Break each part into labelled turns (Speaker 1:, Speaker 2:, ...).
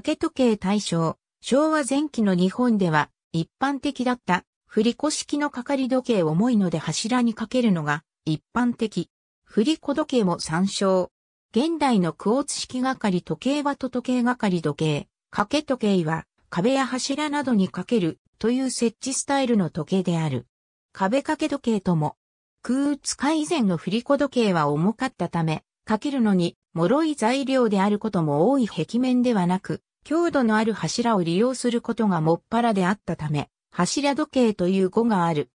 Speaker 1: 掛時計対象、昭和前期の日本では一般的だった振り子式のかかり時計重いので柱にかけるのが一般的。振り子時計も参照。現代のクォーツ式係時計はと時計係時計、掛け時計は壁や柱などにかけるという設置スタイルの時計である。壁掛け時計とも、空打い。以前の振り子時計は重かったため、かけるのに脆い材料であることも多い壁面ではなく、強度のある柱を利用することがもっぱらであったため、柱時計という語がある。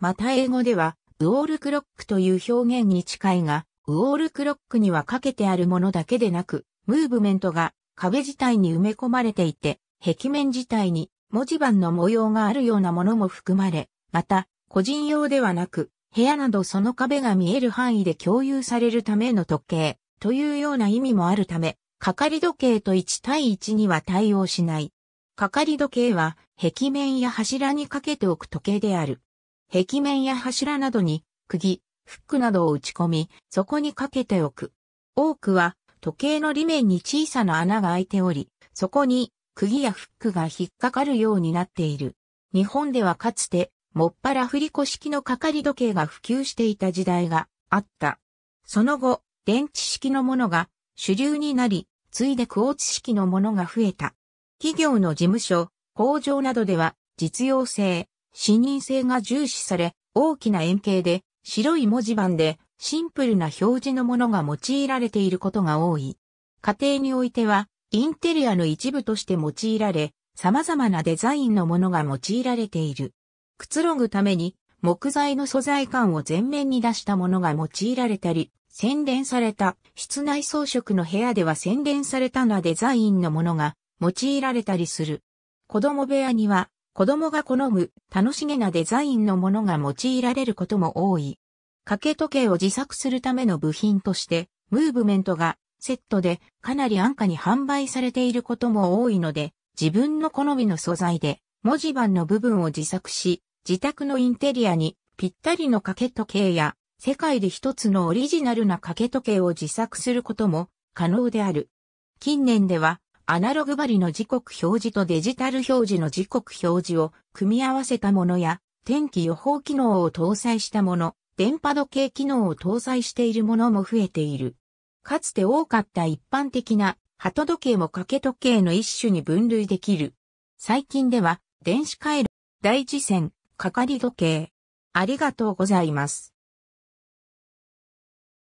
Speaker 1: また英語では、ウォールクロックという表現に近いが、ウォールクロックにはかけてあるものだけでなく、ムーブメントが壁自体に埋め込まれていて、壁面自体に文字盤の模様があるようなものも含まれ、また、個人用ではなく、部屋などその壁が見える範囲で共有されるための時計、というような意味もあるため、かかり時計と1対1には対応しない。かかり時計は、壁面や柱にかけておく時計である。壁面や柱などに、釘、フックなどを打ち込み、そこにかけておく。多くは、時計の裏面に小さな穴が開いており、そこに、釘やフックが引っかかるようになっている。日本ではかつて、もっぱら振り子式のかかり時計が普及していた時代があった。その後、電池のものが主流になり、ついでクォーツ式のものが増えた。企業の事務所、工場などでは実用性、視認性が重視され、大きな円形で白い文字盤でシンプルな表示のものが用いられていることが多い。家庭においては、インテリアの一部として用いられ、様々なデザインのものが用いられている。くつろぐために木材の素材感を前面に出したものが用いられたり、洗練された、室内装飾の部屋では洗練されたなデザインのものが用いられたりする。子供部屋には、子供が好む楽しげなデザインのものが用いられることも多い。掛け時計を自作するための部品として、ムーブメントがセットでかなり安価に販売されていることも多いので、自分の好みの素材で文字盤の部分を自作し、自宅のインテリアにぴったりの掛け時計や世界で一つのオリジナルな掛け時計を自作することも可能である。近年ではアナログ針の時刻表示とデジタル表示の時刻表示を組み合わせたものや天気予報機能を搭載したもの、電波時計機能を搭載しているものも増えている。かつて多かった一般的な鳩時計も掛け時計の一種に分類できる。最近では電子回路、大事線、かかり時計。ありがとうございます。